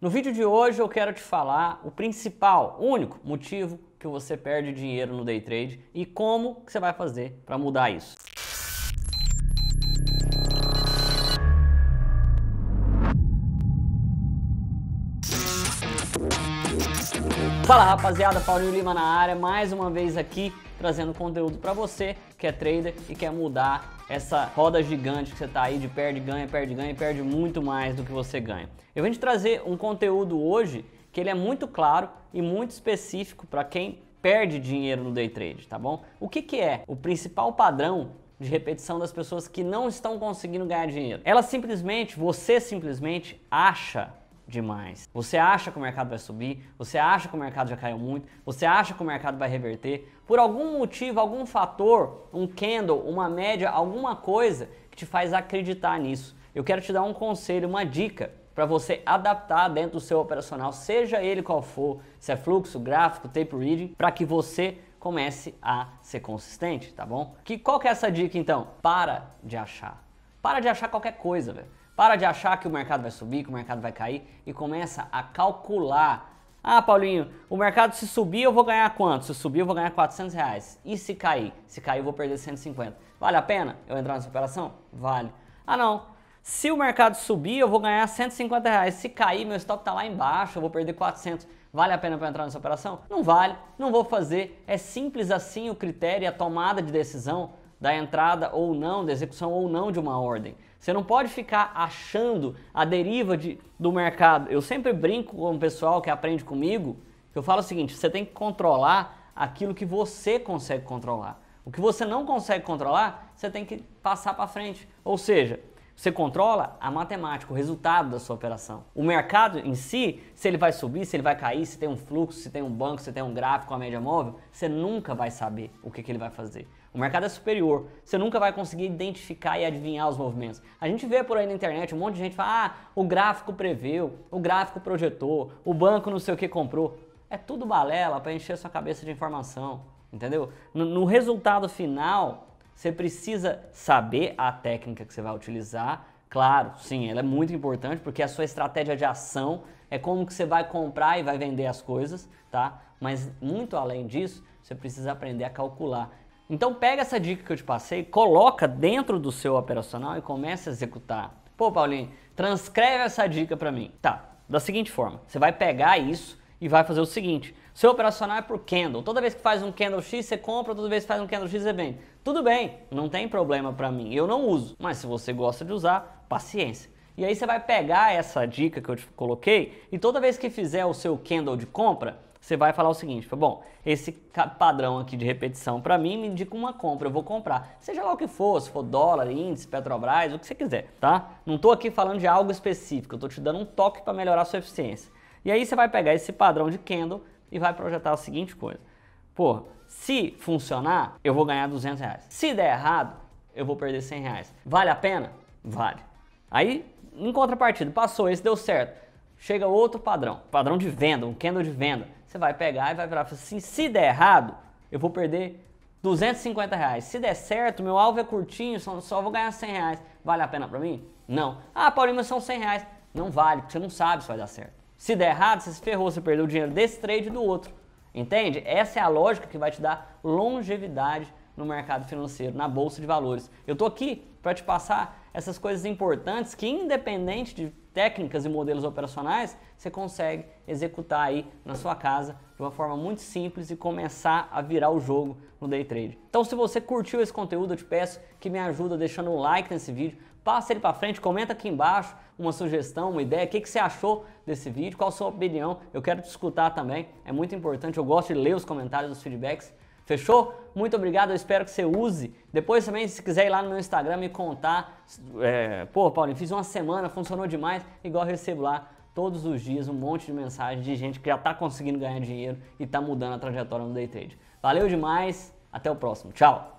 No vídeo de hoje eu quero te falar o principal, único motivo que você perde dinheiro no day trade e como você vai fazer para mudar isso. Fala rapaziada, Paulinho Lima na área, mais uma vez aqui trazendo conteúdo para você que é trader e quer mudar essa roda gigante que você está aí de perde, ganha, perde, ganha e perde muito mais do que você ganha. Eu vim te trazer um conteúdo hoje que ele é muito claro e muito específico para quem perde dinheiro no day trade, tá bom? O que, que é o principal padrão de repetição das pessoas que não estão conseguindo ganhar dinheiro? Ela simplesmente, você simplesmente acha demais. Você acha que o mercado vai subir, você acha que o mercado já caiu muito, você acha que o mercado vai reverter. Por algum motivo, algum fator, um candle, uma média, alguma coisa que te faz acreditar nisso. Eu quero te dar um conselho, uma dica para você adaptar dentro do seu operacional, seja ele qual for, se é fluxo, gráfico, tape reading, para que você comece a ser consistente, tá bom? Que qual que é essa dica então? Para de achar. Para de achar qualquer coisa, velho. Para de achar que o mercado vai subir, que o mercado vai cair e começa a calcular. Ah, Paulinho, o mercado se subir eu vou ganhar quanto? Se subir eu vou ganhar 400 reais. E se cair? Se cair eu vou perder 150. Vale a pena eu entrar nessa operação? Vale. Ah não, se o mercado subir eu vou ganhar 150 reais. Se cair meu estoque está lá embaixo, eu vou perder 400. Vale a pena para entrar nessa operação? Não vale, não vou fazer. É simples assim o critério, e a tomada de decisão da entrada ou não, da execução ou não de uma ordem. Você não pode ficar achando a deriva de, do mercado. Eu sempre brinco com o pessoal que aprende comigo, que eu falo o seguinte: você tem que controlar aquilo que você consegue controlar. O que você não consegue controlar, você tem que passar para frente. Ou seja, você controla a matemática, o resultado da sua operação. O mercado em si, se ele vai subir, se ele vai cair, se tem um fluxo, se tem um banco, se tem um gráfico, a média móvel, você nunca vai saber o que, que ele vai fazer. O mercado é superior, você nunca vai conseguir identificar e adivinhar os movimentos. A gente vê por aí na internet um monte de gente fala: ah, o gráfico preveu, o gráfico projetou, o banco não sei o que comprou. É tudo balela para encher sua cabeça de informação, entendeu? no, no resultado final, você precisa saber a técnica que você vai utilizar. Claro, sim, ela é muito importante porque a sua estratégia de ação é como que você vai comprar e vai vender as coisas, tá? Mas muito além disso, você precisa aprender a calcular. Então pega essa dica que eu te passei, coloca dentro do seu operacional e começa a executar. Pô, Paulinho, transcreve essa dica para mim. Tá, da seguinte forma, você vai pegar isso e vai fazer o seguinte: seu operacional é por candle. Toda vez que faz um candle X, você compra, toda vez que faz um candle X, você vende. Tudo bem, não tem problema para mim, eu não uso. Mas se você gosta de usar, paciência. E aí você vai pegar essa dica que eu te coloquei e toda vez que fizer o seu candle de compra, você vai falar o seguinte: bom, esse padrão aqui de repetição para mim me indica uma compra, eu vou comprar. Seja lá o que for, se for dólar, índice, Petrobras, o que você quiser, tá? Não estou aqui falando de algo específico, eu tô te dando um toque para melhorar a sua eficiência. E aí você vai pegar esse padrão de candle e vai projetar a seguinte coisa. Pô, se funcionar, eu vou ganhar 200 reais. Se der errado, eu vou perder 100 reais. Vale a pena? Vale. Aí, em contrapartida, passou, esse deu certo. Chega outro padrão, padrão de venda, um candle de venda. Você vai pegar e vai virar assim, se der errado, eu vou perder 250 reais. Se der certo, meu alvo é curtinho, só, só vou ganhar 100 reais. Vale a pena para mim? Não. Ah, Paulinho, mas são 100 reais. Não vale, porque você não sabe se vai dar certo. Se der errado, você se ferrou, você perdeu o dinheiro desse trade e do outro. Entende? Essa é a lógica que vai te dar longevidade no mercado financeiro, na bolsa de valores. Eu estou aqui para te passar essas coisas importantes que, independente de técnicas e modelos operacionais, você consegue executar aí na sua casa de uma forma muito simples e começar a virar o jogo no day trade. Então, se você curtiu esse conteúdo, eu te peço que me ajuda deixando um like nesse vídeo, passa ele para frente, comenta aqui embaixo uma sugestão, uma ideia, o que, que você achou desse vídeo, qual a sua opinião, eu quero te escutar também, é muito importante, eu gosto de ler os comentários, os feedbacks, Fechou? Muito obrigado, eu espero que você use. Depois também, se quiser ir lá no meu Instagram me contar, é, pô, Paulinho, fiz uma semana, funcionou demais, igual eu recebo lá todos os dias um monte de mensagem de gente que já está conseguindo ganhar dinheiro e está mudando a trajetória no day trade. Valeu demais, até o próximo, tchau!